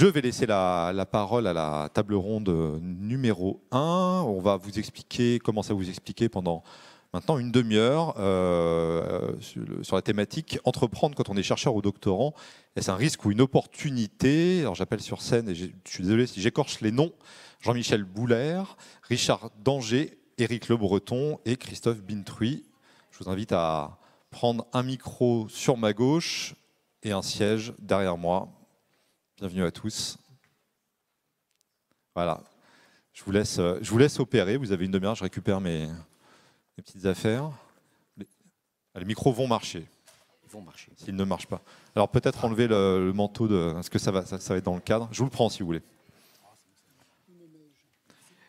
Je vais laisser la, parole à la table ronde numéro 1. On va vous expliquer, comment à vous expliquer pendant maintenant une demi-heure euh, sur la thématique entreprendre quand on est chercheur ou doctorant. Est-ce un risque ou une opportunité Alors j'appelle sur scène, et je suis désolé si j'écorche les noms, Jean-Michel Boulaire, Richard Danger, Éric Le Breton et Christophe Bintruy. Je vous invite à prendre un micro sur ma gauche et un siège derrière moi Bienvenue à tous. Voilà. Je vous laisse, euh, je vous laisse opérer. Vous avez une demi-heure, je récupère mes, petites affaires. Ah, les, micros vont marcher. Ils vont marcher. S'ils ne marchent pas. Alors peut-être enlever le, manteau de. Est-ce que ça va, ça, va être dans le cadre Je vous le prends si vous voulez.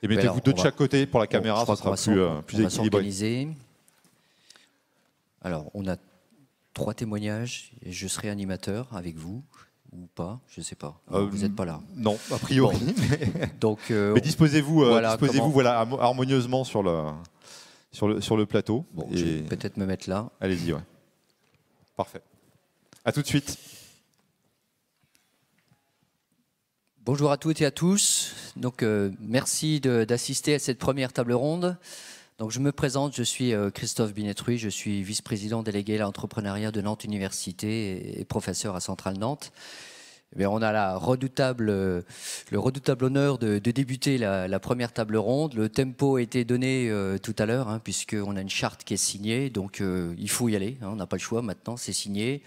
Et ben mettez-vous deux de chaque côté pour la caméra, ça sera plus, euh, équilibré. Alors, on a trois témoignages et je serai animateur avec vous ou pas, je ne sais pas. Euh, vous n'êtes pas là. Non, a priori. Donc, euh, mais disposez-vous disposez euh, voilà, harmonieusement sur le, sur le, sur le plateau. Je vais peut-être me mettre là. Allez-y, ouais. Parfait. À tout de suite. Bonjour à toutes et à tous. Donc, merci d'assister à cette première table ronde. Donc je me présente, je suis euh, Christophe Binetruy, je suis vice-président délégué à l'entrepreneuriat de Nantes Université et professeur à Centrale Nantes. Mais eh on a la redoutable, euh, le redoutable honneur de, débuter la, première table ronde. Le tempo a été donné euh, tout à l'heure, hein, puisqu'on a une charte qui est signée, donc il faut y aller, hein, on n'a pas le choix maintenant, c'est signé.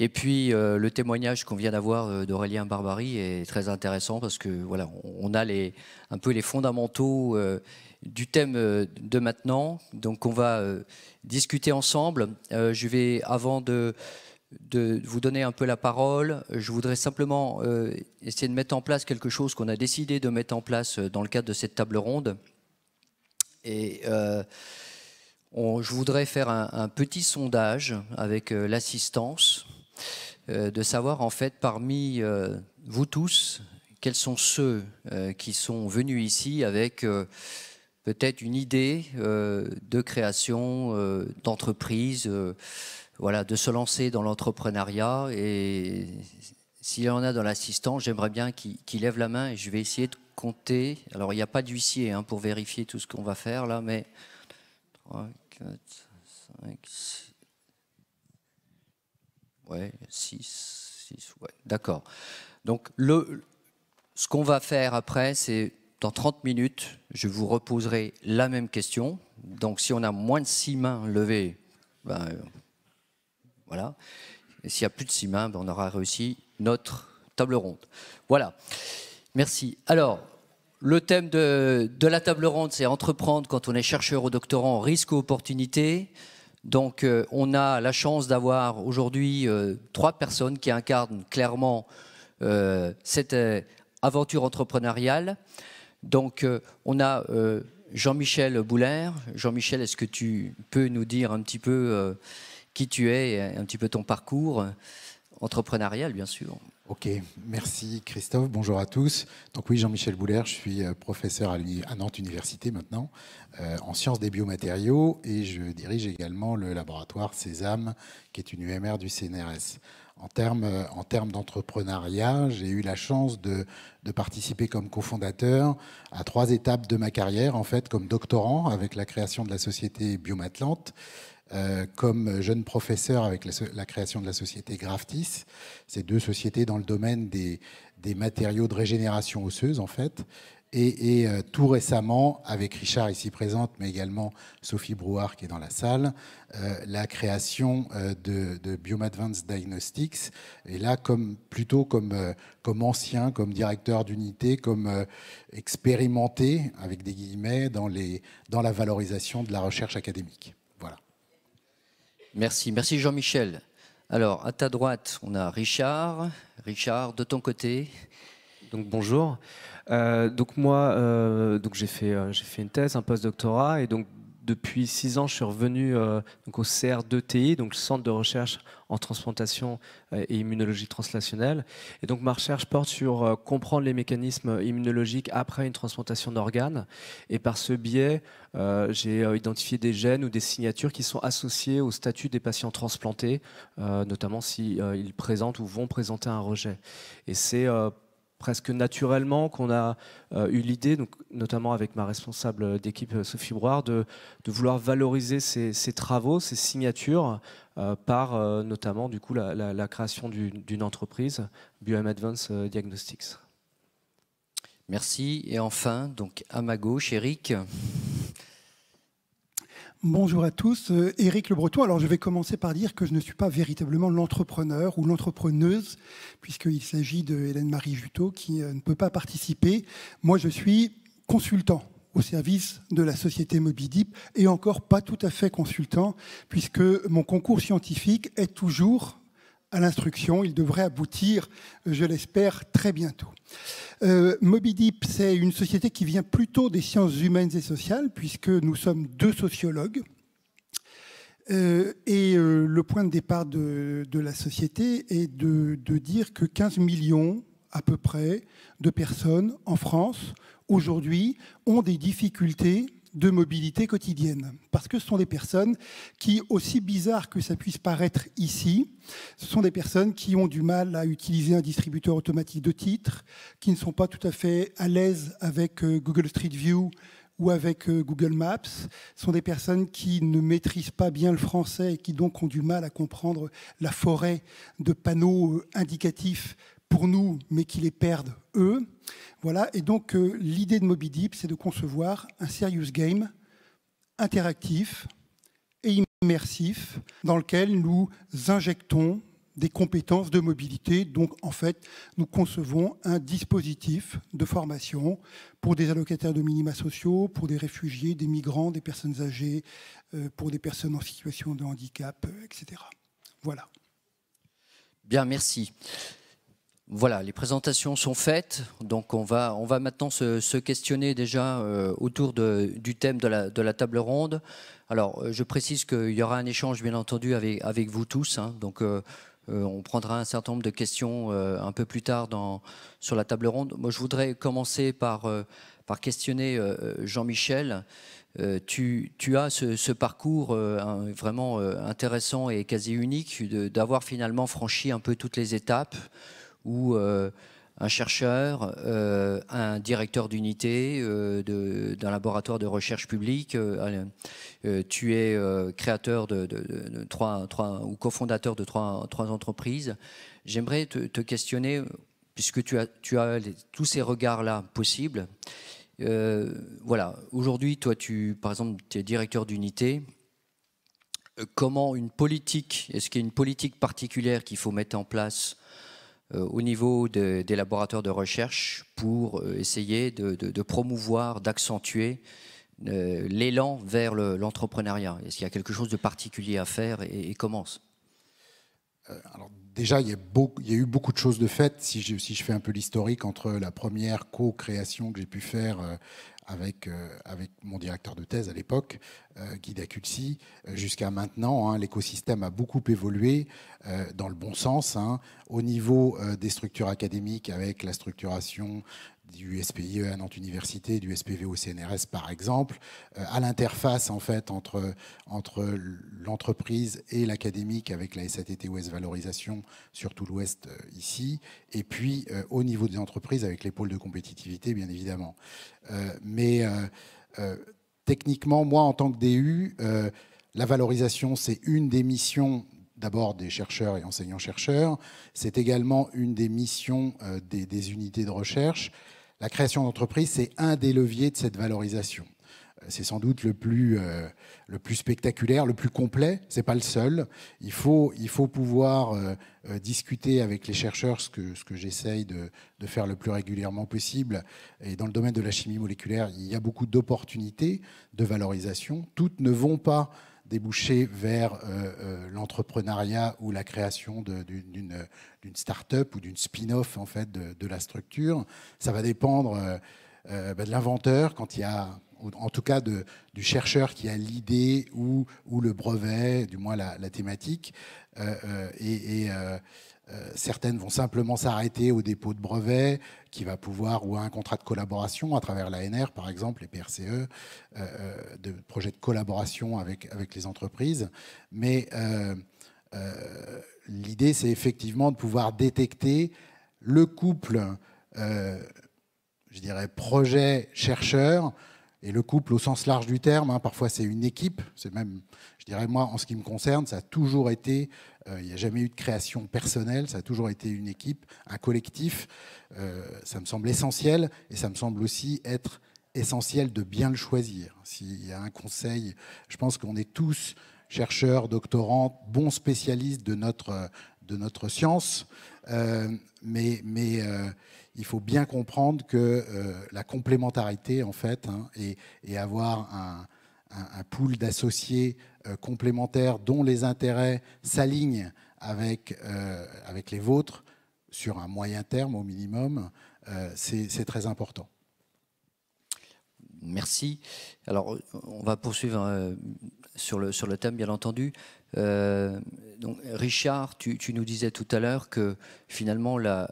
Et puis le témoignage qu'on vient d'avoir d'Aurélien Barbary est très intéressant parce que voilà, on a les, un peu les fondamentaux du thème euh, de maintenant, donc on va euh, discuter ensemble. Euh, je vais, avant de, de vous donner un peu la parole. Je voudrais simplement essayer de mettre en place quelque chose qu'on a décidé de mettre en place dans le cadre de cette table ronde. Et je voudrais faire un, petit sondage avec l'assistance, de savoir en fait parmi vous tous, quels sont ceux qui sont venus ici avec peut-être une idée euh, de création, euh, d'entreprise, euh, voilà, de se lancer dans l'entrepreneuriat. Et s'il y en a dans l'assistant, j'aimerais bien qu'il lève la main et je vais essayer de compter. Alors, il n'y a pas d'huissier hein, pour vérifier tout ce qu'on va faire là, mais 3, 4, 5, 6. Ouais, 6, 6, ouais, d'accord. Donc, le, ce qu'on va faire après, c'est dans 30 minutes, je vous reposerai la même question. Donc, si on a moins de six mains levées, ben, voilà. Et s'il y a plus de six mains, ben, on aura réussi notre table ronde. Voilà. Merci. Alors, le thème de, la table ronde, c'est entreprendre quand on est chercheur ou doctorant, risque ou opportunité. Donc, euh, on a la chance d'avoir aujourd'hui euh, trois personnes qui incarnent clairement euh, cette aventure entrepreneuriale. Donc, euh, on a euh, Jean-Michel Boulaire. Jean-Michel, est-ce que tu peux nous dire un petit peu euh, qui tu es, un petit peu ton parcours entrepreneurial, bien sûr Ok, merci Christophe, bonjour à tous. Donc oui, Jean-Michel Boulaire, je suis professeur à Nantes Université maintenant en sciences des biomatériaux et je dirige également le laboratoire Sésame qui est une UMR du CNRS en termes euh, en d'entrepreneuriat, j'ai eu la chance de, participer comme cofondateur à trois étapes de ma carrière, en fait, comme doctorant avec la création de la société Biomatlante, euh, comme jeune professeur avec la, création de la société Graftis, ces deux sociétés dans le domaine des matériaux de régénération osseuse en fait, et, euh, tout récemment, avec Richard ici présente, mais également Sophie Brouard qui est dans la salle, euh, la création euh, de, de Advanced Diagnostics. Et là, comme, plutôt comme, comme ancien, comme directeur d'unité, comme expérimenté, avec des guillemets, dans, dans la valorisation de la recherche académique. Voilà. Merci, merci Jean-Michel. Alors, à ta droite, on a Richard. Richard, de ton côté. Donc, bonjour. Euh, donc moi, euh, donc j'ai fait, euh, j'ai fait une thèse, un post-doctorat, et donc depuis six ans, je suis revenu donc au CR2TI, donc le Centre de recherche en transplantation et immunologie translationnelle. Et donc ma recherche porte sur comprendre les mécanismes immunologiques après une transplantation d'organes. Et par ce biais, j'ai identifié des gènes ou des signatures qui sont associées au statut des patients transplantés, notamment s'ils si, ils présentent ou vont présenter un rejet. Et c'est presque naturellement qu'on a euh, eu l'idée, notamment avec ma responsable d'équipe euh, Sophie Broire, de, vouloir valoriser ces, travaux, ces signatures, euh, par notamment du coup, la, création d'une entreprise, BioM Advanced Diagnostics. Merci. Et enfin, donc à ma gauche, Eric. Bonjour à tous, Eric euh, Le Breton. Alors je vais commencer par dire que je ne suis pas véritablement l'entrepreneur ou l'entrepreneuse, puisqu'il s'agit de Hélène-Marie Juteau qui euh, ne peut pas participer. Moi je suis consultant au service de la société Mobidip et encore pas tout à fait consultant, puisque mon concours scientifique est toujours à l'instruction. Il devrait aboutir, euh, je l'espère, très bientôt. Euh, Moby Deep, c'est une société qui vient plutôt des sciences humaines et sociales, puisque nous sommes deux sociologues. Euh, et euh, le point de départ de, la société est de, de, dire que 15 millions à peu près de personnes en France aujourd'hui ont des difficultés de mobilité quotidienne. Parce que ce sont des personnes qui, aussi bizarre que ça puisse paraître ici, ce sont des personnes qui ont du mal à utiliser un distributeur automatique de titres, qui ne sont pas tout à fait à l'aise avec euh, Google Street View ou avec euh, Google Maps, ce sont des personnes qui ne maîtrisent pas bien le français et qui donc ont du mal à comprendre la forêt de panneaux euh, indicatifs pour nous, mais qui les perdent eux. Voilà. Et donc, euh, l'idée de Moby Deep, c'est de concevoir un serious game interactif et immersif dans lequel nous injectons des compétences de mobilité. Donc, en fait, nous concevons un dispositif de formation pour des allocataires de minima sociaux, pour des réfugiés, des migrants, des personnes âgées, euh, pour des personnes en situation de handicap, etc. Voilà. Bien, merci. Voilà, les présentations sont faites, donc on va, on va maintenant se, questionner déjà euh, autour du thème de la, table ronde. Alors, euh, je précise qu'il y aura un échange, bien entendu, avec, avec vous tous, hein. donc euh, on prendra un certain nombre de questions un peu plus tard dans, sur la table ronde. Moi, je voudrais commencer par, par questionner Jean-Michel. tu, as ce, parcours vraiment intéressant et quasi unique d'avoir finalement franchi un peu toutes les étapes ou euh, un chercheur, euh, un directeur d'unité euh, d'un laboratoire de recherche publique. tu es créateur de, trois, ou cofondateur de trois, entreprises. J'aimerais te, questionner, puisque tu as, tu as tous ces regards-là possibles. voilà, aujourd'hui, toi, tu, par exemple, tu es directeur d'unité. Comment une politique, est-ce qu'il y a une politique particulière qu'il faut mettre en place euh, au niveau des laboratoires de recherche pour euh, essayer de, promouvoir, d'accentuer euh, l'élan vers l'entrepreneuriat Est-ce qu'il y a quelque chose de particulier à faire et, et comment euh, alors déjà, il y, a eu beaucoup de choses de faites. Si, je, fais un peu l'historique entre la première co-création que j'ai pu faire euh, euh, avec, mon directeur de thèse à l'époque, Guy Daculci, jusqu'à maintenant, hein, l'écosystème a beaucoup évolué dans le bon sens. Hein, au niveau des structures académiques, avec la structuration du SPIE à Nantes Université, du SPV au CNRS par exemple, euh, à l'interface en fait entre, entre l'entreprise et l'académique avec la SATT Ouest Valorisation, sur tout l'Ouest euh, ici, et puis euh, au niveau des entreprises avec les pôles de compétitivité bien évidemment. mais techniquement, moi en tant que DU, la valorisation c'est une des missions d'abord des chercheurs et enseignants-chercheurs. C'est également une des missions des unités de recherche. La création d'entreprise, c'est un des leviers de cette valorisation. C'est sans doute le plus, euh, spectaculaire, le plus complet. Ce n'est pas le seul. Il faut, pouvoir euh, euh, discuter avec les chercheurs, ce que, ce j'essaye de, de, faire le plus régulièrement possible. Et dans le domaine de la chimie moléculaire, il y a beaucoup d'opportunités de valorisation. Toutes ne vont pas déboucher vers euh, euh, l'entrepreneuriat ou la création d'une start-up ou d'une spin-off en fait, de, la structure. Ça va dépendre euh, bah, de l'inventeur quand il y a en tout cas de, du chercheur qui a l'idée ou, ou, le brevet, du moins la, thématique. et, euh, certaines vont simplement s'arrêter au dépôt de brevets qui va pouvoir, ou un contrat de collaboration à travers l'ANR, par exemple, les PRCE, euh, euh, de projets de collaboration avec, avec les entreprises. Mais l'idée, c'est effectivement de pouvoir détecter le couple, je dirais, projet-chercheur, et le couple au sens large du terme, hein, parfois c'est une équipe, c'est même dirais, moi, en ce qui me concerne, ça a toujours été, euh, il n'y a jamais eu de création personnelle, ça a toujours été une équipe, un collectif. Euh, ça me semble essentiel et ça me semble aussi être essentiel de bien le choisir. S'il y a un conseil, je pense qu'on est tous chercheurs, doctorants, bons spécialistes de notre, de notre science, euh, mais, mais il faut bien comprendre que la complémentarité, en fait, hein, et, et, avoir un, un, pool d'associés euh, complémentaires dont les intérêts s'alignent avec, euh, avec les vôtres sur un moyen terme au minimum, euh, c'est très important. Merci. Alors, on va poursuivre sur, le, sur le thème, bien entendu. donc, Richard, tu, tu, nous disais tout à l'heure que finalement, la,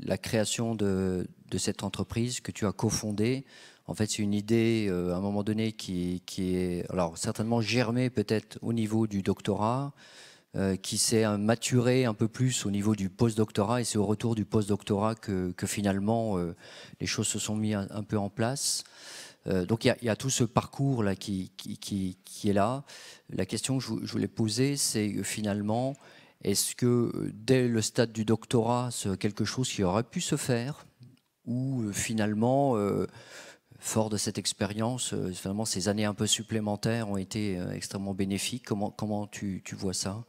la création de, de, cette entreprise que tu as cofondée en fait, c'est une idée, euh, à un moment donné, qui, est alors, certainement germée peut-être au niveau du doctorat, euh, qui s'est maturée un peu plus au niveau du post-doctorat, et c'est au retour du post-doctorat que, finalement euh, les choses se sont mises un, peu en place. donc il y, a tout ce parcours-là qui, est là. La question que je, je voulais poser, c'est finalement, est-ce que dès le stade du doctorat, c'est quelque chose qui aurait pu se faire, ou finalement fort de cette expérience, euh, ces années un peu supplémentaires ont été euh, extrêmement bénéfiques. Comment, comment tu, vois ça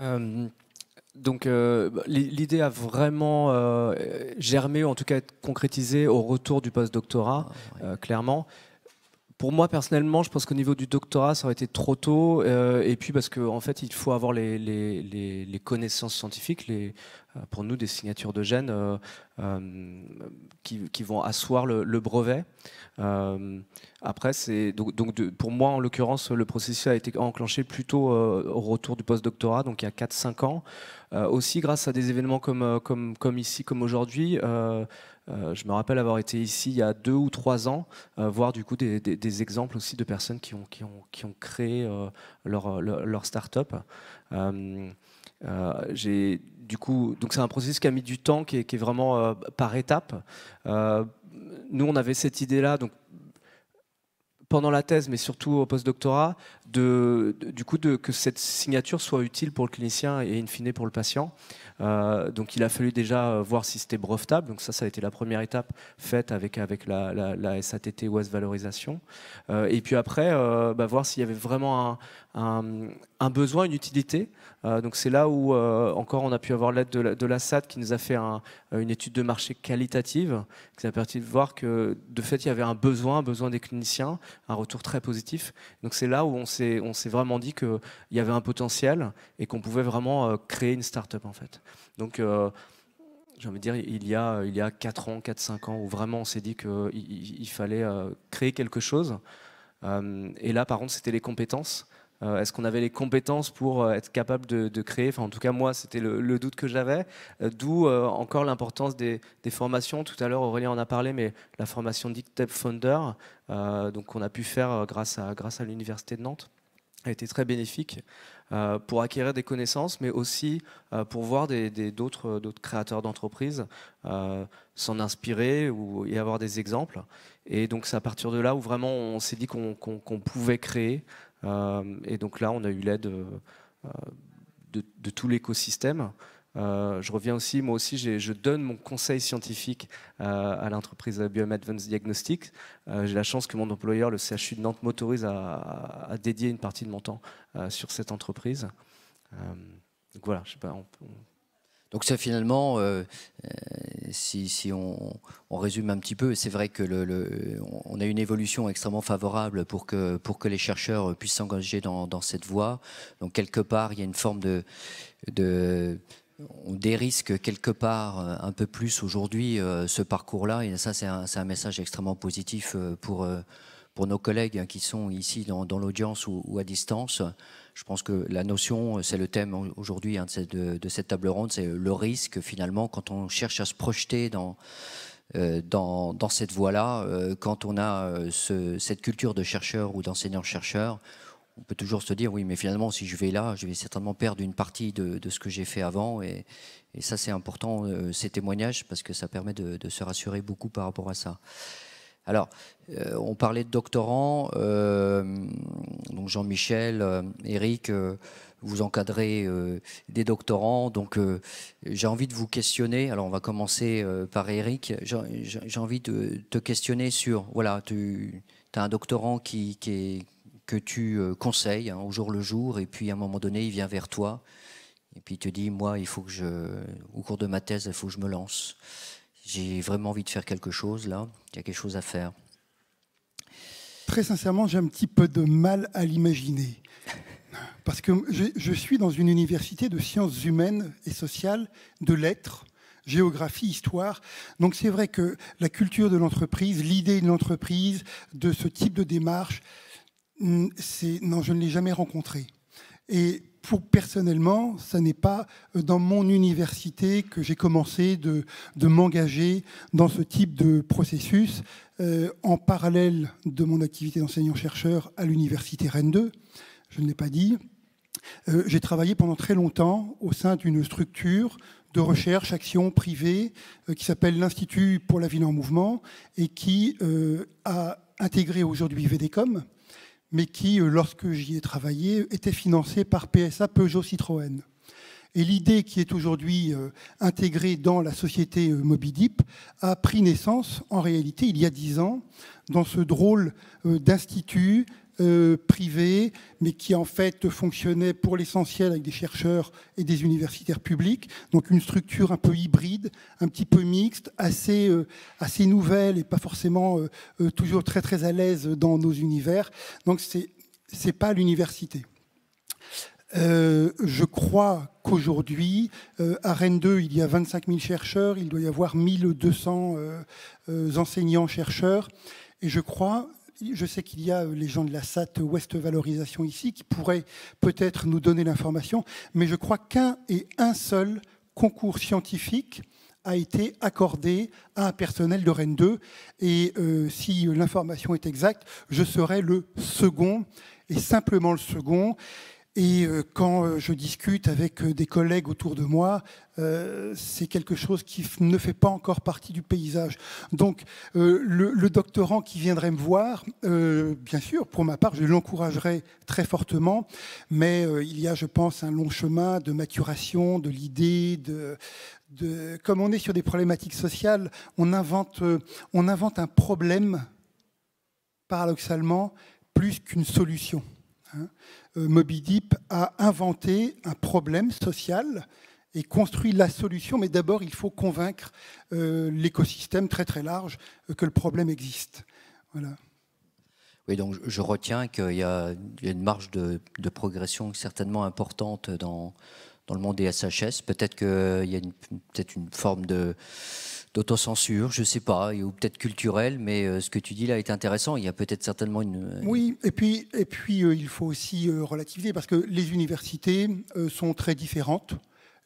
euh, donc l'idée a vraiment germé, en tout cas concrétisé au retour du post-doctorat, ah, clairement. Pour moi personnellement, je pense qu'au niveau du doctorat, ça aurait été trop tôt. et puis parce qu'en fait, il faut avoir les, les, les, les connaissances scientifiques, les, euh, pour nous des signatures de gènes euh, euh, qui, vont asseoir le, brevet. après, c'est donc, pour moi, en l'occurrence, le processus a été enclenché plutôt au retour du post-doctorat, donc il y a 4-5 ans. aussi, grâce à des événements comme, comme, comme ici, comme aujourd'hui, je me rappelle avoir été ici il y a 2 ou 3 ans, voir du coup des, exemples aussi de personnes qui ont, ont, qui ont créé leur, leur, start-up. j'ai du coup, donc c'est un processus qui a mis du temps, qui est, vraiment euh, par étapes. Euh, nous, on avait cette idée-là, donc pendant la thèse, mais surtout au post-doctorat, de, du coup, de, que cette signature soit utile pour le clinicien et in fine pour le patient. Euh, donc il a fallu déjà euh, voir si c'était brevetable. Donc ça, ça a été la première étape faite avec, avec la, la, la SATT Valorisation. Euh, et puis après, bah, voir s'il y avait vraiment un, besoin, une utilité. donc c'est là où encore on a pu avoir l'aide de, la, SAT qui nous a fait une étude de marché qualitative, qui a permis de voir que de fait il y avait un besoin, un besoin des cliniciens, un retour très positif. Donc c'est là où on s'est on s'est vraiment dit qu'il y avait un potentiel et qu'on pouvait vraiment euh, créer une start-up en fait. Donc euh, j'ai envie de dire, il y a, il y a 4 ans, 4-5 ans, où vraiment on s'est dit qu'il fallait euh, créer quelque chose. et là, par contre, c'était les compétences. Euh, est-ce qu'on avait les compétences pour euh, être capable de, créer en tout cas, moi, c'était le, doute que j'avais. Euh, d'où encore l'importance des, formations. Tout à l'heure, Aurélien en a parlé, mais la formation d'Ictep Founder, donc qu'on a pu faire grâce à, l'Université de Nantes, a été très bénéfique pour acquérir des connaissances, mais aussi pour voir d'autres créateurs d'entreprises s'en inspirer ou y avoir des exemples. Et donc c'est à partir de là où vraiment on s'est dit qu'on pouvait créer euh, et donc là, on a eu l'aide euh, euh, de, tout l'écosystème. je reviens aussi, moi aussi, je donne mon conseil scientifique à l'entreprise Biome Advanced Diagnostics. J'ai la chance que mon employeur, le CHU de Nantes, m'autorise à, dédier une partie de mon temps sur cette entreprise. donc voilà, je sais pas, on, on donc ça finalement, euh, euh, si, on, résume un petit peu, c'est vrai que on a une évolution extrêmement favorable pour que, les chercheurs puissent s'engager dans, cette voie. Donc quelque part, il y a une forme de... on dérisque quelque part euh, un peu plus aujourd'hui ce parcours-là, et ça c'est un, message extrêmement positif pour, nos collègues qui sont ici dans, l'audience ou, à distance. Je pense que la notion, c'est le thème aujourd'hui hein, de, cette table ronde, c'est le risque finalement quand on cherche à se projeter dans, euh, dans, cette voie-là, euh, quand on a euh, cette culture de chercheur ou d'enseignant-chercheur, on peut toujours se dire oui, mais finalement, si je vais là, je vais certainement perdre une partie de, ce que j'ai fait avant. Et, ça, c'est important, ces témoignages, parce que ça permet de, de se rassurer beaucoup par rapport à ça. Alors, euh, on parlait de doctorants, euh, donc Jean-Michel, Eric, euh, vous encadrez des doctorants, donc j'ai envie de vous questionner. Alors, on va commencer par Eric. J'ai envie de te questionner sur, voilà, tu as un doctorant qui, que tu conseilles hein, au jour le jour, et puis à un moment donné, il vient vers toi, et puis il te dit, moi, il faut que je, au cours de ma thèse, il faut que je me lance j'ai vraiment envie de faire quelque chose là, il y a quelque chose à faire. Très sincèrement, j'ai un petit peu de mal à l'imaginer. Parce que je, suis dans une université de sciences humaines et sociales, de lettres, géographie, histoire. Donc c'est vrai que la culture de l'entreprise, l'idée de l'entreprise, de ce type de démarche, hmm, non, je ne l'ai jamais rencontré Et pour personnellement, ce n'est pas euh, dans mon université que j'ai commencé de, m'engager dans ce type de processus euh, en parallèle de mon activité d'enseignant-chercheur à l'université Rennes 2. Je ne l'ai pas dit. Euh, j'ai travaillé pendant très longtemps au sein d'une structure de recherche, action privée qui s'appelle l'Institut pour la ville en mouvement et qui a intégré aujourd'hui VDCOM, mais qui, euh, lorsque j'y ai travaillé, était financé par PSA Peugeot Citroën. Et l'idée qui est aujourd'hui euh, intégrée dans la société euh, Mobidip a pris naissance, en réalité, il y a dix ans, dans ce drôle d'institut euh, privés, mais qui en fait fonctionnait pour l'essentiel avec des chercheurs et des universitaires publics. Donc une structure un peu hybride, un petit peu mixte, assez, euh, assez nouvelle et pas forcément euh, toujours très très à l'aise dans nos univers. Donc c'est c'est pas l'université. je crois qu'aujourd'hui, à Rennes 2, il y a 25 000 chercheurs, il doit y avoir 1200 200 enseignants-chercheurs. Et je crois, je sais qu'il y a euh, les gens de la SAT Ouest Valorisation ici qui pourraient peut-être nous donner l'information, mais je crois qu'un et un seul concours scientifique a été accordé à un personnel de Rennes 2. Et euh, si l'information est exacte, je serai le second, et simplement le second. Et euh, quand euh, je discute avec euh, des collègues autour de moi, c'est quelque chose qui ne fait pas encore partie du paysage. Donc le, doctorant qui viendrait me voir, bien sûr, pour ma part, je l'encouragerais très fortement, mais il y a, je pense, un long chemin de maturation, de l'idée, de, de... Comme on est sur des problématiques sociales, on invente un problème, paradoxalement, plus qu'une solution. Hein, euh, Moby deep a inventé un problème social et construit la solution, mais d'abord il faut convaincre euh, l'écosystème très très large euh, que le problème existe. Voilà. Oui, donc je retiens qu'il y, a une marge de, de progression certainement importante dans, dans le monde des SHS. Peut-être qu'il y a peut-être une forme de d'autocensure, je ne sais pas, ou peut-être culturelle, mais euh, ce que tu dis là est intéressant. Il y a peut-être certainement une. Euh, oui, et puis, et puis euh, il faut aussi relativiser parce que les universités sont très différentes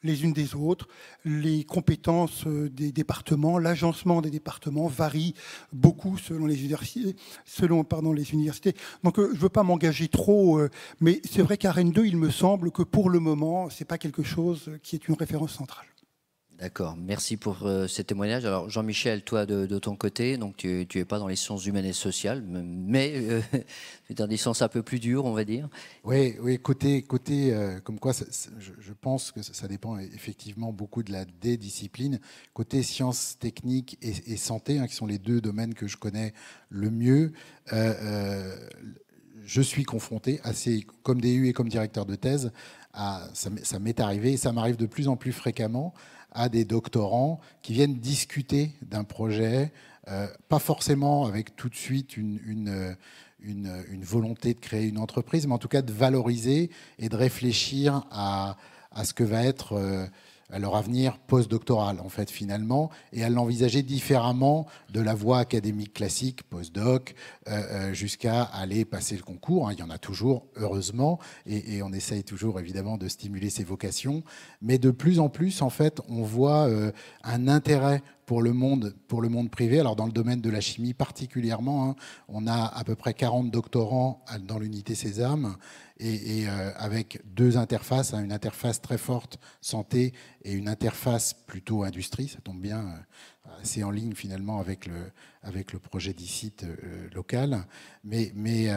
les unes des autres, les compétences des départements, l'agencement des départements varie beaucoup selon les universités. Selon, pardon, les universités. Donc je ne veux pas m'engager trop, mais c'est vrai qu'à Rennes 2, il me semble que pour le moment, ce n'est pas quelque chose qui est une référence centrale. D'accord, merci pour euh, ces témoignages. Alors Jean-Michel, toi de, ton côté, donc tu n'es pas dans les sciences humaines et sociales, mais tu euh, c'est dans des sciences un peu plus dures, on va dire. Oui, oui côté, côté euh, comme quoi je, pense que ça, dépend effectivement beaucoup de la des Côté sciences techniques et, santé, hein, qui sont les deux domaines que je connais le mieux, je suis confronté, assez, comme DU et comme directeur de thèse, ça, m'est arrivé ça m'arrive de plus en plus fréquemment à des doctorants qui viennent discuter d'un projet, euh, pas forcément avec tout de suite euh, une, une, volonté de créer une entreprise, mais en tout cas de valoriser et de réfléchir à, ce que va être... Euh, à leur avenir postdoctoral, en fait, finalement, et à l'envisager différemment de la voie académique classique, postdoc, euh, euh, jusqu'à aller passer le concours. Hein. Il y en a toujours, heureusement, et, on essaye toujours, évidemment, de stimuler ces vocations. Mais de plus en plus, en fait, on voit euh, un intérêt pour le monde, pour le monde privé. Alors dans le domaine de la chimie particulièrement, hein, on a à peu près 40 doctorants dans l'unité Sésame et, euh, avec deux interfaces, hein, une interface très forte santé et une interface plutôt industrie. Ça tombe bien, c'est euh, en ligne finalement avec le, avec le projet d'ICIT euh, local. Mais, mais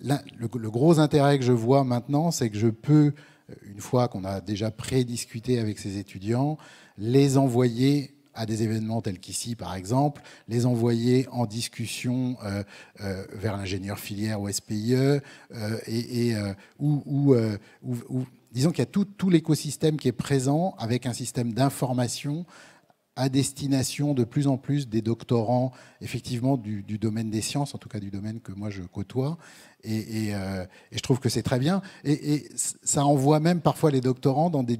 le, gros intérêt que je vois maintenant, c'est que je peux, une fois qu'on a déjà prédiscuté discuté avec ces étudiants, les envoyer à des événements tels qu'ici, par exemple, les envoyer en discussion euh, euh, vers l'ingénieur filière ou SPIE, euh, et, où, disons qu'il y a tout l'écosystème qui est présent avec un système d'information à destination de plus en plus des doctorants, effectivement, du, domaine des sciences, en tout cas du domaine que moi je côtoie. Et, euh, je trouve que c'est très bien. Et, ça envoie même parfois les doctorants dans des,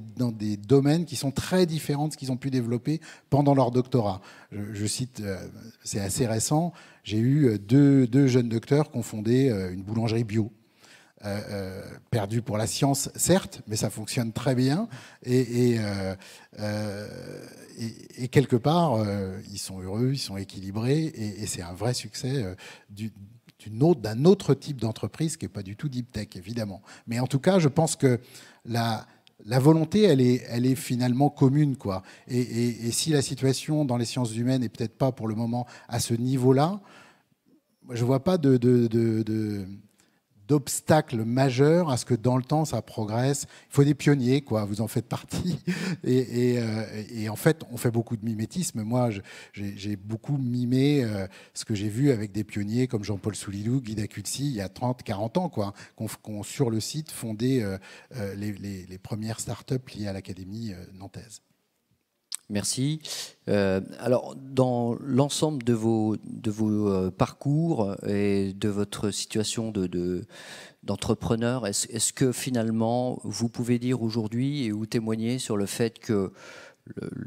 domaines qui sont très différents de ce qu'ils ont pu développer pendant leur doctorat. Je, cite, euh, c'est assez récent, j'ai eu euh, deux jeunes docteurs qui ont fondé une boulangerie bio euh, euh, perdu pour la science, certes, mais ça fonctionne très bien. Et, euh, quelque part, ils sont heureux, ils sont équilibrés, et, c'est un vrai succès d'un autre, type d'entreprise qui n'est pas du tout deep tech, évidemment. Mais en tout cas, je pense que la, volonté, elle est, finalement commune. Quoi. Et, si la situation dans les sciences humaines n'est peut-être pas pour le moment à ce niveau-là, je ne vois pas de d'obstacles majeurs à ce que dans le temps ça progresse. Il faut des pionniers, quoi. Vous en faites partie. Euh, et, en fait, on fait beaucoup de mimétisme. Moi, j'ai beaucoup mimé euh, ce que j'ai vu avec des pionniers comme Jean-Paul Soulilou, Guy Daculsi, il y a 30, 40 ans, quoi, qu'on sur le site fondé euh, les, premières startups liées à l'Académie nantaise. Merci. Euh, alors, dans l'ensemble de vos, de vos euh, parcours et de votre situation de, d'entrepreneur, est-ce, que finalement vous pouvez dire aujourd'hui ou témoigner sur le fait que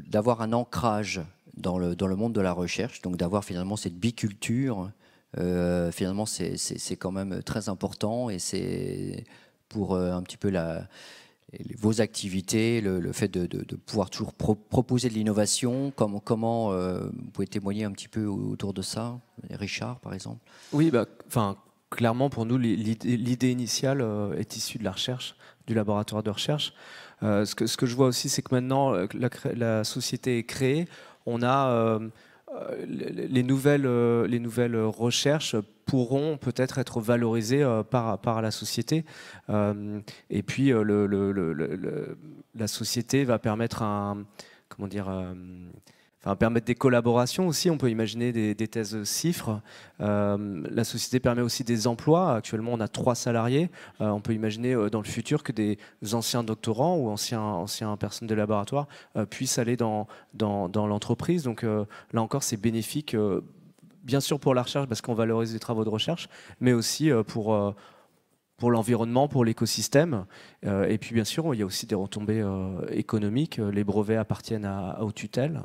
d'avoir un ancrage dans le, dans le monde de la recherche, donc d'avoir finalement cette biculture, euh, finalement c'est, quand même très important et c'est pour un petit peu la, vos activités, le, fait de, pouvoir toujours proposer de l'innovation, comment euh, vous pouvez témoigner un petit peu autour de ça Richard, par exemple Oui, bah, enfin. clairement, pour nous, l'idée initiale euh, est issue de la recherche, du laboratoire de recherche. Euh, ce, que, ce, que, je vois aussi, c'est que maintenant, la, la, société est créée. On a euh, les nouvelles, euh, les nouvelles recherches pourront peut-être être valorisées euh, par, par la société. et puis, la société va permettre un, comment dire, permettre des collaborations aussi, on peut imaginer des, thèses chiffres. Euh, la société permet aussi des emplois. Actuellement, on a trois salariés. Euh, on peut imaginer euh, dans le futur que des anciens doctorants ou anciens, personnes de laboratoire puissent aller dans l'entreprise. Donc là encore, c'est bénéfique bien sûr pour la recherche parce qu'on valorise les travaux de recherche, mais aussi pour, pour l'environnement, pour l'écosystème. Euh, et puis bien sûr, il y a aussi des retombées euh, économiques. Euh, les brevets appartiennent aux tutelles.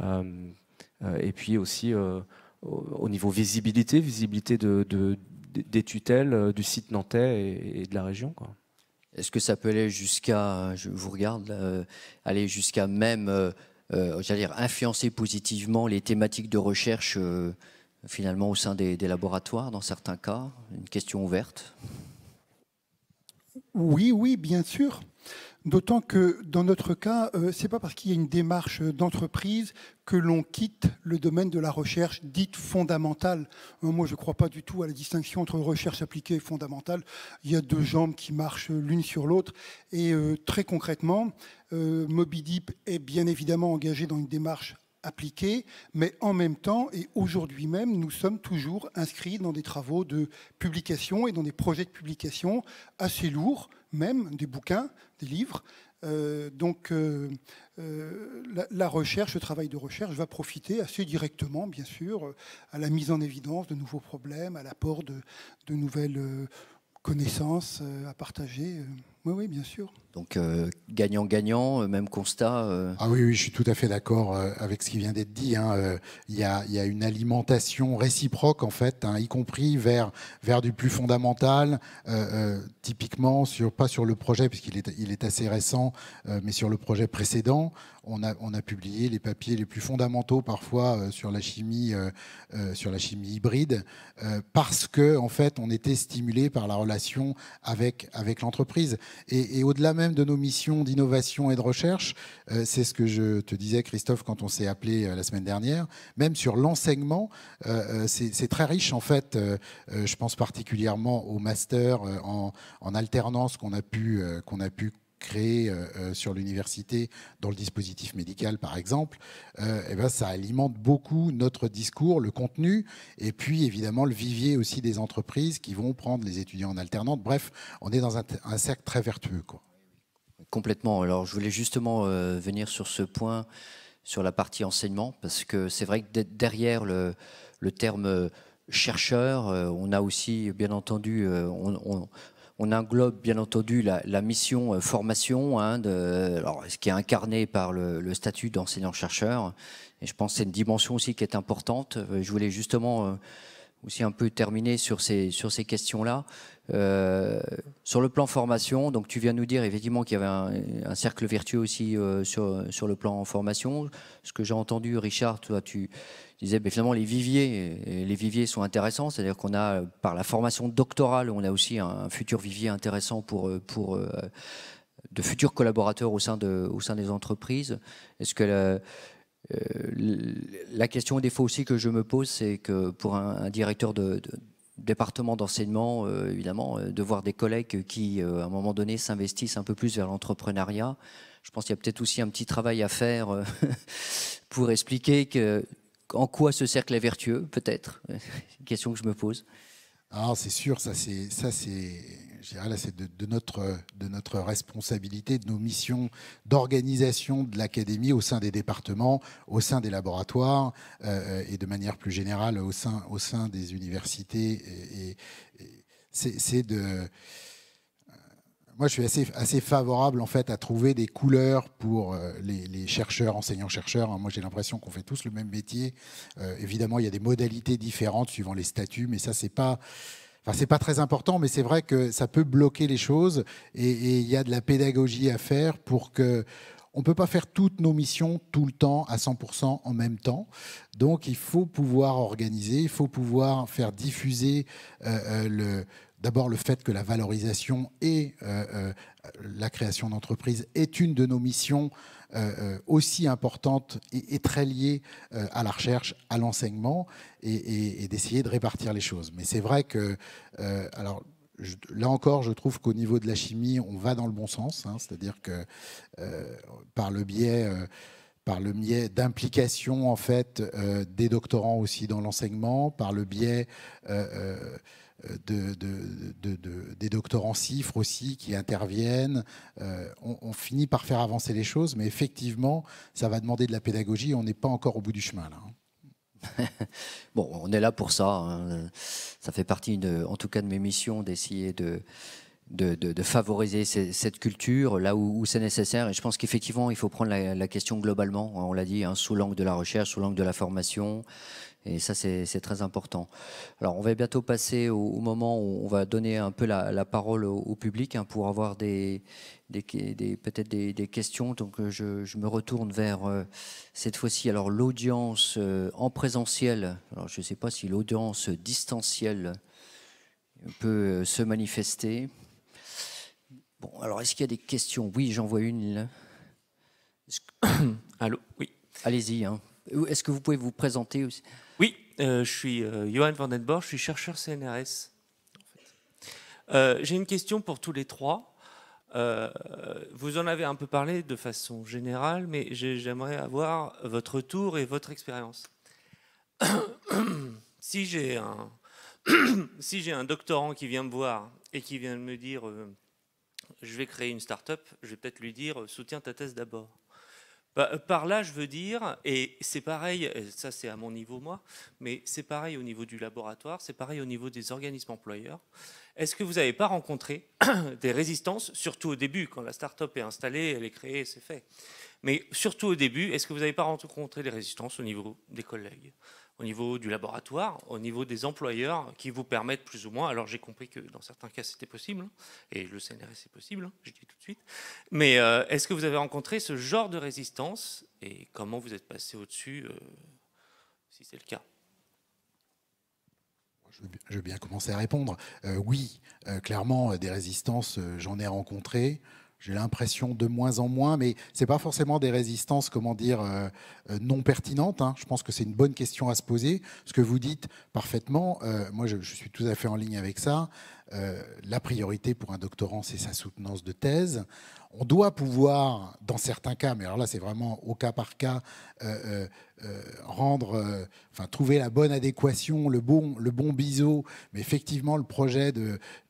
et puis aussi au, niveau visibilité, visibilité de, des tutelles du site nantais et, de la région. Est-ce que ça peut aller jusqu'à, je vous regarde, aller jusqu'à même, j'allais dire, influencer positivement les thématiques de recherche finalement au sein des laboratoires dans certains cas Une question ouverte. Oui, oui, bien sûr. D'autant que dans notre cas, euh, c'est ce n'est pas parce qu'il y a une démarche d'entreprise que l'on quitte le domaine de la recherche dite fondamentale. Euh, moi, je ne crois pas du tout à la distinction entre recherche appliquée et fondamentale. Il y a deux jambes qui marchent l'une sur l'autre. Et euh, très concrètement, Moby est bien évidemment engagé dans une démarche appliqué, mais en même temps, et aujourd'hui même, nous sommes toujours inscrits dans des travaux de publication et dans des projets de publication assez lourds, même des bouquins, des livres. Euh, donc euh, euh, la, recherche, le travail de recherche va profiter assez directement, bien sûr, à la mise en évidence de nouveaux problèmes, à l'apport de, de, nouvelles connaissances à partager. Oui, oui, bien sûr. Donc euh, gagnant-gagnant, euh, même constat. Euh. Ah oui, je suis tout à fait d'accord avec ce qui vient d'être dit. Hein, il, y a, une alimentation réciproque, en fait, hein, y compris vers, vers du plus fondamental, typiquement, sur, pas sur le projet, puisqu'il est, il est assez récent, mais sur le projet précédent. On a, on a, publié les papiers les plus fondamentaux parfois sur la chimie, sur la chimie hybride, parce que en fait on était stimulé par la relation avec, avec l'entreprise. Et, et au-delà même de nos missions d'innovation et de recherche, euh, c'est ce que je te disais, Christophe, quand on s'est appelé euh, la semaine dernière, même sur l'enseignement, euh, c'est très riche en fait. je pense particulièrement au master en, alternance qu'on a pu, qu'on a pu créer sur l'université dans le dispositif médical par exemple, et ben ça alimente beaucoup notre discours, le contenu, et puis évidemment le vivier aussi des entreprises qui vont prendre les étudiants en alternance. Bref, on est dans un, un cercle très vertueux. Quoi. Complètement. Alors, je voulais justement euh, venir sur ce point, sur la partie enseignement, parce que c'est vrai que derrière le, terme euh, chercheur, euh, on a aussi, bien entendu, on, on, englobe bien entendu la, mission formation, hein, de, alors, ce qui est incarné par le, le statut d'enseignant-chercheur. Et je pense que c'est une dimension aussi qui est importante. Je voulais justement aussi un peu terminé sur ces, sur ces questions-là. Euh, sur le plan formation, donc tu viens nous dire effectivement qu'il y avait un, cercle vertueux aussi euh, sur, sur le plan formation. Ce que j'ai entendu, Richard, toi, tu disais ben, finalement les viviers, euh, les viviers sont intéressants, c'est-à-dire qu'on a par la formation doctorale, on a aussi un, futur vivier intéressant pour, pour de futurs collaborateurs au sein, de, au sein des entreprises. Est-ce que la, euh, la question des fois aussi que je me pose, c'est que pour un, directeur de, département d'enseignement, euh, évidemment, euh, de voir des collègues qui, à un moment donné, s'investissent un peu plus vers l'entrepreneuriat. Je pense qu'il y a peut-être aussi un petit travail à faire pour expliquer que, en quoi ce cercle est vertueux, peut-être. Une question que je me pose. Alors, ah, c'est sûr, ça, c'est là, c'est de, notre, de notre responsabilité, de nos missions d'organisation de l'académie au sein des départements, au sein des laboratoires euh, et de manière plus générale au sein, au sein des universités. Et, c'est de moi, je suis assez, assez, favorable en fait à trouver des couleurs pour euh, les, chercheurs, enseignants-chercheurs. Hein. Moi, j'ai l'impression qu'on fait tous le même métier. Euh, évidemment, il y a des modalités différentes suivant les statuts, mais ça, c'est pas ce c'est pas très important, mais c'est vrai que ça peut bloquer les choses et il y a de la pédagogie à faire pour que on ne peut pas faire toutes nos missions tout le temps à 100% en même temps. Donc il faut pouvoir organiser, il faut pouvoir faire diffuser euh, euh, d'abord le fait que la valorisation et euh, la création d'entreprise est une de nos missions euh, euh, aussi importante et, très liée euh, à la recherche, à l'enseignement, et, d'essayer de répartir les choses. Mais c'est vrai que, alors là encore, je trouve qu'au niveau de la chimie, on va dans le bon sens, hein. c'est-à-dire que par le biais, par le biais d'implication en fait des doctorants aussi dans l'enseignement, par le biais de, de, de, des doctorants CIFRE aussi qui interviennent. Euh, on, finit par faire avancer les choses, mais effectivement, ça va demander de la pédagogie. On n'est pas encore au bout du chemin hein. bon, on est là pour ça. Hein. Ça fait partie, de, en tout cas, de mes missions d'essayer de, de, favoriser cette culture là où, c'est nécessaire. Et je pense qu'effectivement, il faut prendre la, question globalement, on l'a dit, hein, sous l'angle de la recherche, sous l'angle de la formation, et ça, c'est très important. Alors, on va bientôt passer au, moment où on va donner un peu la, parole au, public hein, pour avoir des, des, peut-être des, questions. Donc, euh, je, me retourne vers euh, cette fois-ci. Alors, l'audience euh, en présentiel. Alors, je ne sais pas si l'audience distancielle peut se manifester. Bon, alors, est-ce qu'il y a des questions Oui, j'en vois une. Allô Oui. Allez-y. Hein. Est-ce que vous pouvez vous présenter aussi Oui, euh, je suis euh, Johan Van den Borch, je suis chercheur CNRS. Euh, j'ai une question pour tous les trois. vous en avez un peu parlé de façon générale, mais j'aimerais avoir votre tour et votre expérience. si j'ai un, si un doctorant qui vient me voir et qui vient me dire je vais créer une start-up, je vais peut-être lui dire soutiens ta thèse d'abord. Bah, euh, par là, je veux dire, et c'est pareil, euh, ça c'est à mon niveau moi, mais c'est pareil au niveau du laboratoire, c'est pareil au niveau des organismes employeurs. Est-ce que vous n'avez pas rencontré des résistances, surtout au début, quand la start-up est installée, elle est créée, c'est fait. Mais surtout au début, est-ce que vous n'avez pas rencontré des résistances au niveau des collègues au niveau du laboratoire, au niveau des employeurs qui vous permettent plus ou moins. Alors j'ai compris que dans certains cas c'était possible, hein, et le CNRS c'est possible, hein, j'ai dit tout de suite. Mais euh, est-ce que vous avez rencontré ce genre de résistance et comment vous êtes passé au-dessus, euh, si c'est le cas je vais bien commencer à répondre. Euh, oui, clairement, des résistances, j'en ai rencontré j'ai l'impression de moins en moins, mais ce n'est pas forcément des résistances, comment dire, euh, euh, non pertinentes. Hein. Je pense que c'est une bonne question à se poser. Ce que vous dites parfaitement, euh, moi je, suis tout à fait en ligne avec ça. la priorité pour un doctorant, c'est sa soutenance de thèse. On doit pouvoir, dans certains cas, mais alors là c'est vraiment au cas par cas, rendre, enfin trouver la bonne adéquation, le bon, le bon biseau. Mais effectivement, le projet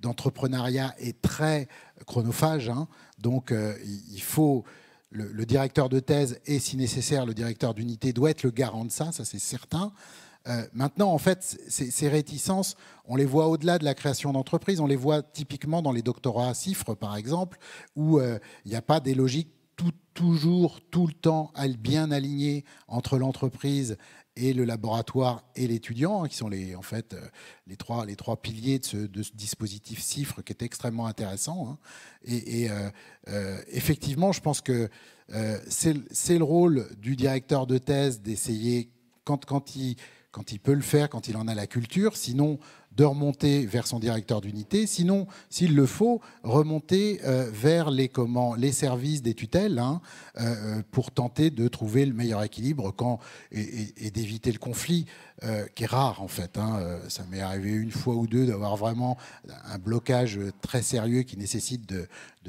d'entrepreneuriat est très chronophage. Hein. Donc euh, il faut le, directeur de thèse et, si nécessaire, le directeur d'unité doit être le garant de ça, ça c'est certain. Euh, maintenant, en fait, ces, réticences, on les voit au-delà de la création d'entreprise. on les voit typiquement dans les doctorats à chiffres, par exemple, où euh, il n'y a pas des logiques toujours, tout le temps bien alignées entre l'entreprise et le laboratoire et l'étudiant, hein, qui sont les, en fait euh, les trois, les trois piliers de ce, dispositif CIFRE qui est extrêmement intéressant. Hein. Et, euh, euh, effectivement, je pense que c'est le rôle du directeur de thèse d'essayer, quand, quand, il, quand il peut le faire, quand il en a la culture, sinon de remonter vers son directeur d'unité, sinon, s'il le faut, remonter euh, vers les, comment, les services des tutelles hein, euh, pour tenter de trouver le meilleur équilibre quand, et, d'éviter le conflit, euh, qui est rare en fait. Hein. ça m'est arrivé une fois ou deux d'avoir vraiment un blocage très sérieux qui nécessite de,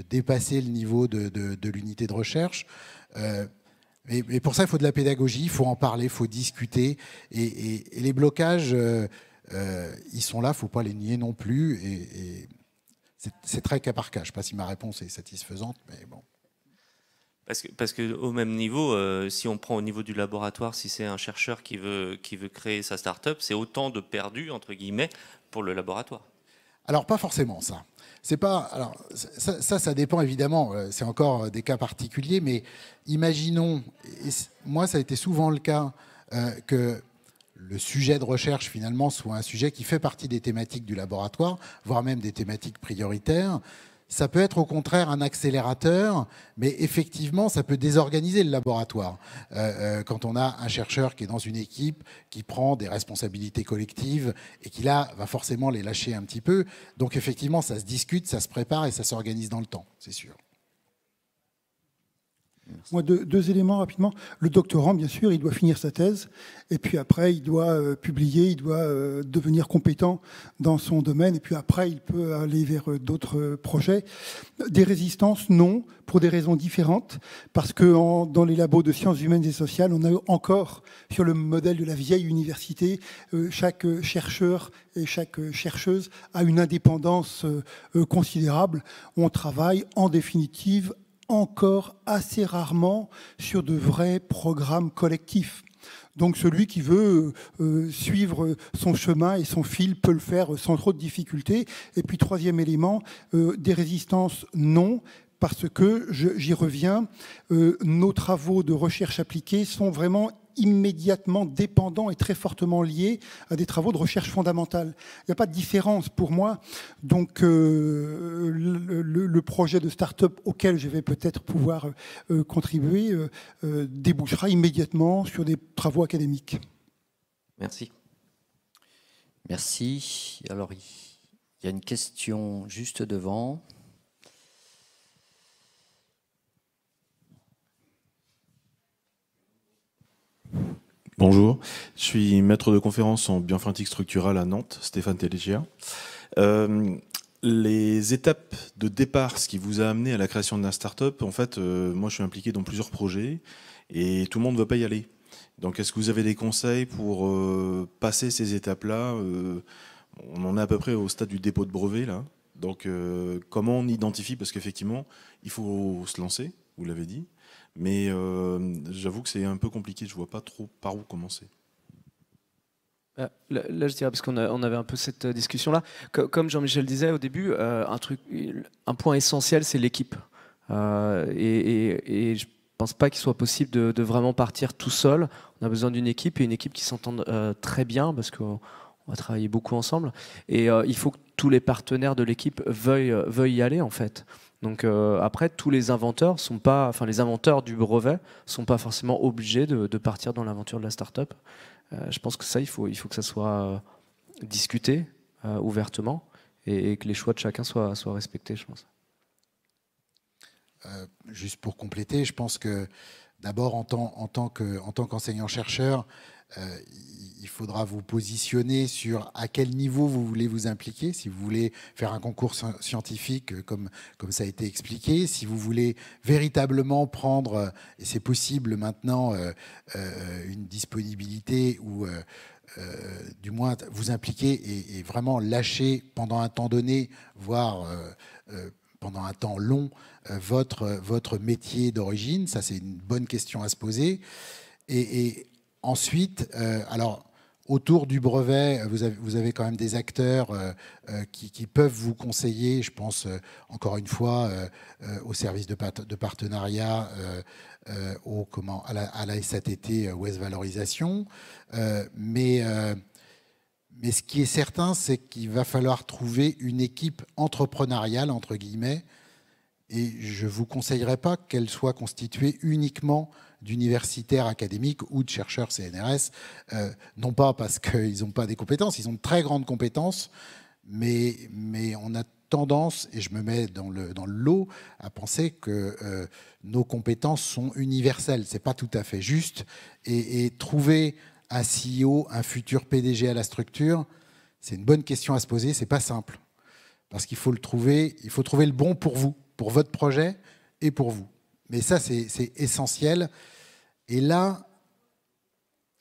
dépasser le niveau de, l'unité de recherche. Mais, pour ça, il faut de la pédagogie, il faut en parler, il faut discuter. Et, les blocages, euh, ils sont là, faut pas les nier non plus. Et, c'est très cas par cas. Je ne sais pas si ma réponse est satisfaisante, mais bon. Parce que, parce que au même niveau, euh, si on prend au niveau du laboratoire, si c'est un chercheur qui veut, qui veut créer sa start-up, c'est autant de perdu, entre guillemets, pour le laboratoire. Alors, pas forcément ça. C'est pas. Alors, ça, ça, dépend évidemment. Euh, c'est encore des cas particuliers, mais imaginons, moi, ça a été souvent le cas, que le sujet de recherche finalement soit un sujet qui fait partie des thématiques du laboratoire, voire même des thématiques prioritaires. Ça peut être au contraire un accélérateur, mais effectivement, ça peut désorganiser le laboratoire. Euh, euh, quand on a un chercheur qui est dans une équipe, qui prend des responsabilités collectives et qui là va forcément les lâcher un petit peu. Donc effectivement, ça se discute, ça se prépare et ça s'organise dans le temps, c'est sûr. Moi, deux, deux, éléments rapidement. Le doctorant, bien sûr, il doit finir sa thèse, et puis après, il doit euh, publier, il doit euh, devenir compétent dans son domaine, et puis après, il peut aller vers euh, d'autres projets. Des résistances, non, pour des raisons différentes, parce que dans les labos de sciences humaines et sociales, on a encore, sur le modèle de la vieille université, chaque chercheur et chaque chercheuse a une indépendance considérable. On travaille en définitive encore assez rarement sur de vrais programmes collectifs. Donc celui qui veut euh, suivre son chemin et son fil peut le faire sans trop de difficultés. Et puis troisième élément, euh, des résistances non, parce que, j'y reviens, euh, nos travaux de recherche appliquée sont vraiment immédiatement dépendant et très fortement lié à des travaux de recherche fondamentale. Il n'y a pas de différence pour moi. Donc euh, le, projet de start-up auquel je vais peut-être pouvoir euh, contribuer euh, débouchera immédiatement sur des travaux académiques. Merci. Merci. Alors, il y a une question juste devant. Bonjour, je suis maître de conférence en biopharmaceutique structurale à Nantes, Stéphane Télégia. Euh, les étapes de départ, ce qui vous a amené à la création d'un start-up, en fait, euh, moi je suis impliqué dans plusieurs projets et tout le monde ne veut pas y aller. Donc est-ce que vous avez des conseils pour euh, passer ces étapes-là On en est à peu près au stade du dépôt de brevet là. Donc comment on identifie Parce qu'effectivement, il faut se lancer, vous l'avez dit. Mais euh, j'avoue que c'est un peu compliqué, je ne vois pas trop par où commencer. Euh, là, je dirais, parce qu'on avait un peu cette euh, discussion-là, comme Jean-Michel disait au début, un, truc, un point essentiel, c'est l'équipe. et, je ne je pense pas qu'il soit possible de, vraiment partir tout seul. On a besoin d'une équipe et une équipe qui s'entende très bien, parce qu'on va travailler beaucoup ensemble. Et il faut que tous les partenaires de l'équipe veuillent y aller, en fait. Donc euh, après, tous les inventeurs sont pas, enfin les inventeurs du brevet sont pas forcément obligés de, partir dans l'aventure de la start-up. Euh, je pense que ça, il faut, il faut que ça soit euh, discuté ouvertement et, que les choix de chacun soient, respectés, je pense. juste pour compléter, je pense que d'abord en tant, qu'enseignant-chercheur, euh, il faudra vous positionner sur à quel niveau vous voulez vous impliquer. Si vous voulez faire un concours scientifique, euh, comme, comme ça a été expliqué, si vous voulez véritablement prendre, euh, et c'est possible maintenant, une disponibilité ou... du moins vous impliquer et, vraiment lâcher pendant un temps donné, voire pendant un temps long, votre, votre métier d'origine Ça, c'est une bonne question à se poser. et ensuite, euh, alors autour du brevet, euh, vous avez, quand même des acteurs euh, qui, peuvent vous conseiller. Je pense encore une fois au service de, partenariat, au, comment, à, la, à la SATT Valorisation. mais, mais ce qui est certain, c'est qu'il va falloir trouver une équipe entrepreneuriale, entre guillemets, et je ne vous conseillerais pas qu'elle soit constituée uniquement d'universitaires académiques ou de chercheurs CNRS, euh, non pas parce qu'ils n'ont pas des compétences, ils ont de très grandes compétences, mais, mais on a tendance, et je me mets dans le, dans lot, à penser que euh, nos compétences sont universelles. Ce n'est pas tout à fait juste. Et, et, trouver un CEO, un futur PDG à la structure, c'est une bonne question à se poser. ce n'est pas simple. Parce qu'il faut le trouver, il faut trouver le bon pour vous, pour votre projet et pour vous. Mais ça, c'est essentiel. Et là,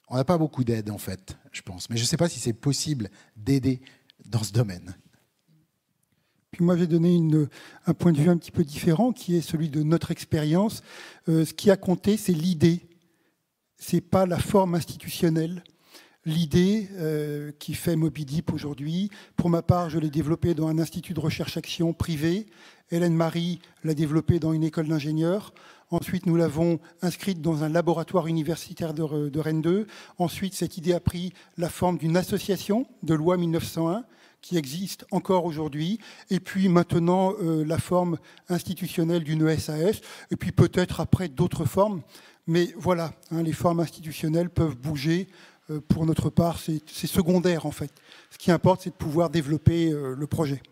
on n'a pas beaucoup d'aide, en fait, je pense. Mais je ne sais pas si c'est possible d'aider dans ce domaine. Puis moi, j'ai donné une, un point de vue un petit peu différent, qui est celui de notre expérience. Euh, ce qui a compté, c'est l'idée. Ce n'est pas la forme institutionnelle l'idée euh, qui fait Moby Deep aujourd'hui. Pour ma part, je l'ai développée dans un institut de recherche-action privé Hélène Marie l'a développée dans une école d'ingénieurs. Ensuite, nous l'avons inscrite dans un laboratoire universitaire de, Rennes 2. Ensuite, cette idée a pris la forme d'une association de loi 1901 qui existe encore aujourd'hui, et puis maintenant euh, la forme institutionnelle d'une SAS, e et puis peut-être après d'autres formes. Mais voilà, hein, les formes institutionnelles peuvent bouger. Euh, pour notre part, c'est secondaire en fait. Ce qui importe, c'est de pouvoir développer euh, le projet.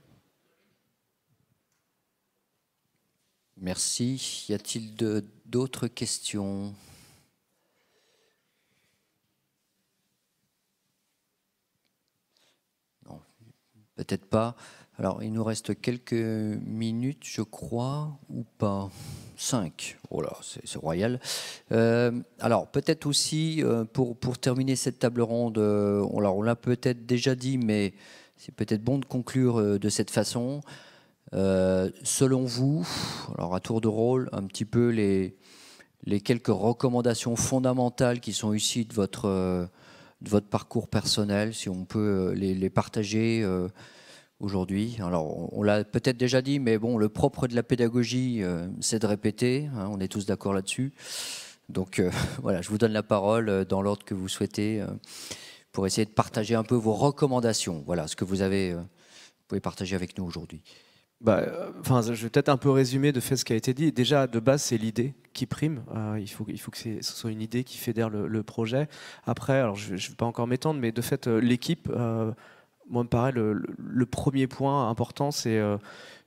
Merci. Y a-t-il d'autres questions Non, peut-être pas. Alors, il nous reste quelques minutes, je crois, ou pas Cinq. Oh là, c'est royal. Euh, alors, peut-être aussi, euh, pour, terminer cette table ronde, euh, on l'a peut-être déjà dit, mais c'est peut-être bon de conclure de cette façon. Euh, selon vous, alors à tour de rôle, un petit peu les, quelques recommandations fondamentales qui sont issues de votre, parcours personnel, si on peut euh, les, partager euh, aujourd'hui. Alors, on, l'a peut-être déjà dit, mais bon, le propre de la pédagogie, c'est de répéter. Hein, on est tous d'accord là-dessus. Donc, voilà, je vous donne la parole dans l'ordre que vous souhaitez pour essayer de partager un peu vos recommandations. Voilà ce que vous avez, vous pouvez partager avec nous aujourd'hui. Bah, euh, enfin, je vais peut-être un peu résumer de fait ce qui a été dit. Déjà, de base, c'est l'idée qui prime. Euh, il, faut, il faut que ce soit une idée qui fédère le, projet. Après, alors je ne vais pas encore m'étendre, mais de fait, euh, l'équipe, moi, me paraît le, premier point important, c'est euh,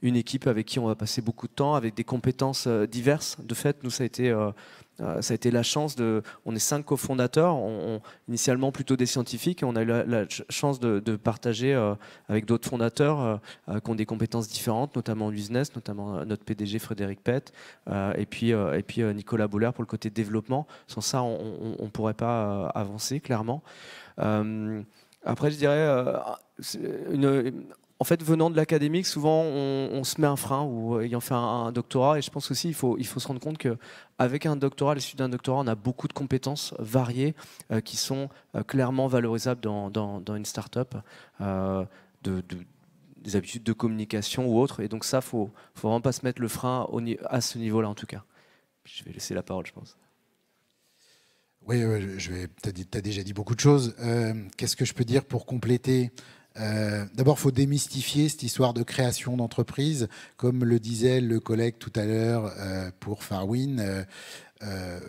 une équipe avec qui on va passer beaucoup de temps, avec des compétences euh, diverses. De fait, nous, ça a été, euh, ça a été la chance de. On est cinq cofondateurs, initialement plutôt des scientifiques, et on a eu la, chance de, partager avec d'autres fondateurs qui ont des compétences différentes, notamment en business, notamment notre PDG Frédéric Pett, et puis, et puis Nicolas Bouler pour le côté développement. Sans ça, on ne pourrait pas avancer, clairement. après, je dirais euh, une, en fait, venant de l'académique, souvent on, se met un frein ou euh, ayant fait un, doctorat. Et je pense aussi il faut, il faut se rendre compte qu'avec un doctorat, à l'issue d'un doctorat, on a beaucoup de compétences variées euh, qui sont clairement valorisables dans, une start-up, de, des habitudes de communication ou autres. Et donc, ça, il faut, faut vraiment pas se mettre le frein à ce niveau-là en tout cas. Je vais laisser la parole, je pense. Oui, je vais. Tu as, déjà dit beaucoup de choses. Qu'est-ce que je peux dire pour compléter euh, d'abord, il faut démystifier cette histoire de création d'entreprise. Comme le disait le collègue tout à l'heure euh, pour Farwin, euh,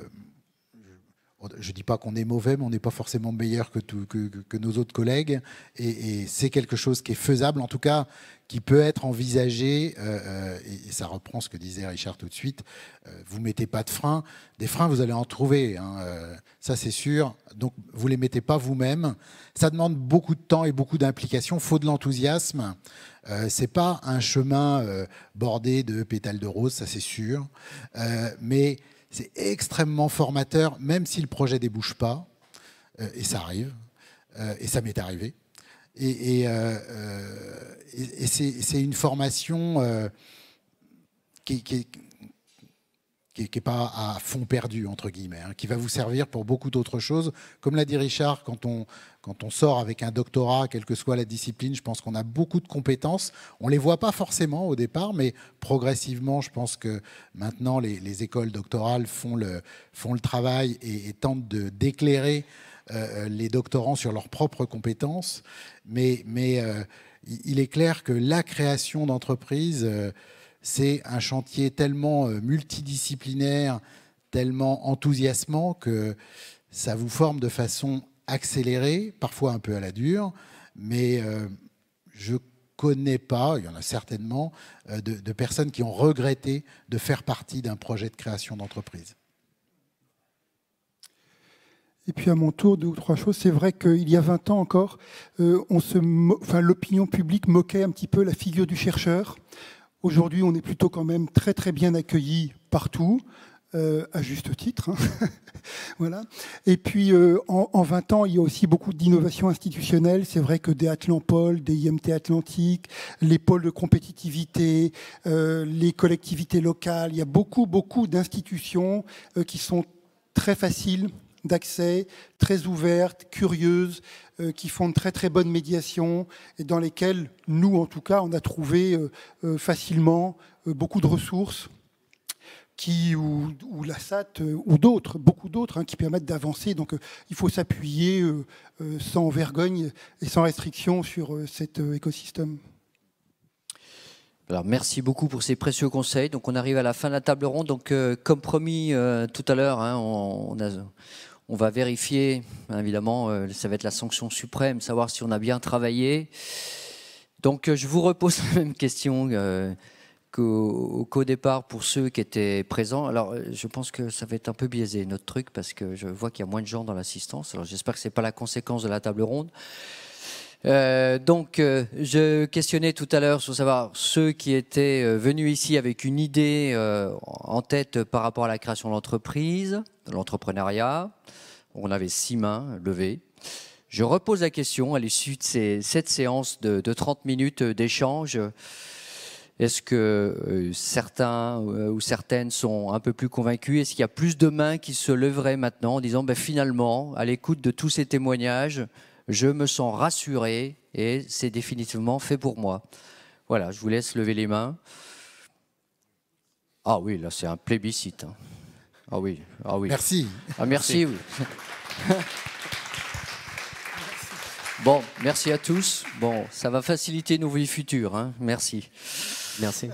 je ne dis pas qu'on est mauvais, mais on n'est pas forcément meilleur que, que, nos autres collègues. Et, c'est quelque chose qui est faisable, en tout cas, qui peut être envisagé. Euh, euh, et, ça reprend ce que disait Richard tout de suite. Vous euh, vous mettez pas de freins. Des freins, vous allez en trouver. Hein, ça, c'est sûr. Donc, vous les mettez pas vous-même. Ça demande beaucoup de temps et beaucoup d'implication. Faut de l'enthousiasme. Ce c'est pas un chemin bordé de pétales de rose, ça c'est sûr. mais c'est extrêmement formateur, même si le projet débouche pas, euh, et ça arrive, euh, et ça m'est arrivé. Et, euh, c'est une formation qui, qui, qui n'est pas à fond perdu, entre guillemets, hein, qui va vous servir pour beaucoup d'autres choses. Comme l'a dit Richard, quand on, quand on sort avec un doctorat, quelle que soit la discipline, je pense qu'on a beaucoup de compétences. On ne les voit pas forcément au départ, mais progressivement, je pense que maintenant, les, écoles doctorales font le, font le travail et, et tentent d'éclairer euh, euh, les doctorants sur leurs propres compétences. Mais, mais euh, il est clair que la création d'entreprises... C'est un chantier tellement euh, multidisciplinaire, tellement enthousiasmant que ça vous forme de façon accélérée, parfois un peu à la dure, mais euh, je connais pas, il y en a certainement, euh, de, personnes qui ont regretté de faire partie d'un projet de création d'entreprise. Et puis à mon tour, deux ou trois choses. C'est vrai qu'il y a 20 ans encore, l'opinion publique moquait un petit peu la figure du chercheur. Aujourd'hui, on est plutôt quand même très très bien accueillis partout, euh, à juste titre. Hein. voilà. Et puis, euh, en, 20 ans, il y a aussi beaucoup d'innovations institutionnelles. C'est vrai que des Atlanpol, des IMT Atlantique, les pôles de compétitivité, euh, les collectivités locales, il y a beaucoup, beaucoup d'institutions qui sont très faciles d'accès, très ouvertes, curieuses, euh, qui font de très très bonnes médiations et dans lesquelles nous, en tout cas, on a trouvé euh, euh, facilement beaucoup de ressources. Qui, ou, la SAT ou d'autres, beaucoup d'autres, hein, qui permettent d'avancer. Donc il faut s'appuyer sans vergogne et sans restriction sur cet écosystème. Alors, merci beaucoup pour ces précieux conseils. Donc, on arrive à la fin de la table ronde. Donc, comme promis tout à l'heure, hein, on, a, on va vérifier, évidemment, euh, ça va être la sanction suprême, savoir si on a bien travaillé. Donc euh, je vous repose la même question euh, qu'au départ pour ceux qui étaient présents. Alors je pense que ça va être un peu biaisé notre truc parce que je vois qu'il y a moins de gens dans l'assistance. Alors j'espère que ce n'est pas la conséquence de la table ronde. Euh, donc, euh, je questionnais tout à l'heure sur savoir ceux qui étaient euh, venus ici avec une idée en tête par rapport à la création de l'entreprise, de l'entrepreneuriat. On avait six mains levées. Je repose la question à l'issue de cette séance de, 30 minutes d'échange. Est-ce que certains ou certaines sont un peu plus convaincus Est-ce qu'il y a plus de mains qui se leveraient maintenant en disant ben, finalement, à l'écoute de tous ces témoignages, je me sens rassuré et c'est définitivement fait pour moi. Voilà, je vous laisse lever les mains. Ah oui, là c'est un plébiscite. Hein. Ah oui, ah oui. Merci. Ah, merci. bon, merci à tous. Bon, ça va faciliter nos vies futures. Hein. Merci. Merci.